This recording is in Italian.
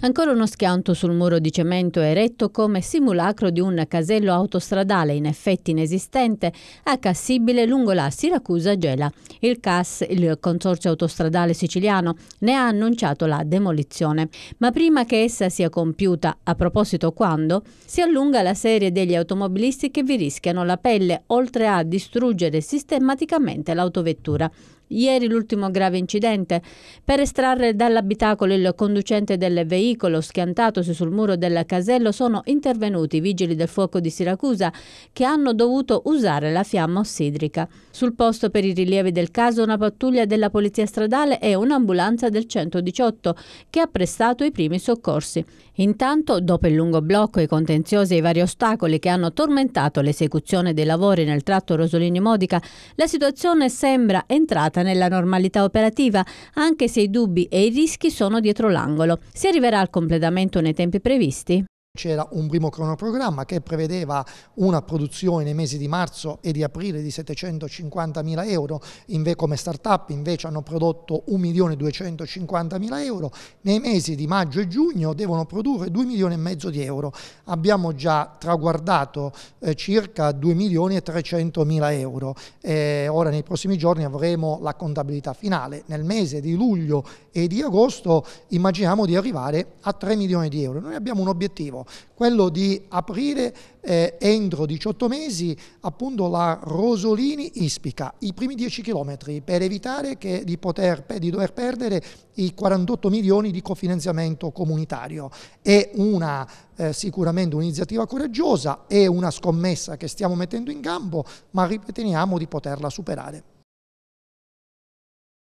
Ancora uno schianto sul muro di cemento eretto come simulacro di un casello autostradale in effetti inesistente a Cassibile lungo la Siracusa-Gela. Il CAS, il Consorzio Autostradale Siciliano, ne ha annunciato la demolizione. Ma prima che essa sia compiuta, a proposito quando, si allunga la serie degli automobilisti che vi rischiano la pelle oltre a distruggere sistematicamente l'autovettura. Ieri l'ultimo grave incidente. Per estrarre dall'abitacolo il conducente del veicolo schiantatosi sul muro del casello sono intervenuti i vigili del fuoco di Siracusa che hanno dovuto usare la fiamma ossidrica. Sul posto per i rilievi del caso una pattuglia della polizia stradale e un'ambulanza del 118 che ha prestato i primi soccorsi. Intanto, dopo il lungo blocco, i contenziosi e i vari ostacoli che hanno tormentato l'esecuzione dei lavori nel tratto Rosolini-Modica, la situazione sembra entrata nella normalità operativa, anche se i dubbi e i rischi sono dietro l'angolo. Si arriverà al completamento nei tempi previsti? C'era un primo cronoprogramma che prevedeva una produzione nei mesi di marzo e di aprile di 750.000 euro, Inve come start-up invece hanno prodotto 1.250.000 euro, nei mesi di maggio e giugno devono produrre 2 milioni e mezzo di euro. Abbiamo già traguardato eh, circa 2 milioni e 300 euro. E eh, ora nei prossimi giorni avremo la contabilità finale. Nel mese di luglio e di agosto immaginiamo di arrivare a 3 milioni di euro. Noi abbiamo un obiettivo quello di aprire eh, entro 18 mesi appunto la Rosolini Ispica, i primi 10 km per evitare che, di, poter, di dover perdere i 48 milioni di cofinanziamento comunitario. È una, eh, sicuramente un'iniziativa coraggiosa, è una scommessa che stiamo mettendo in campo, ma riteniamo di poterla superare.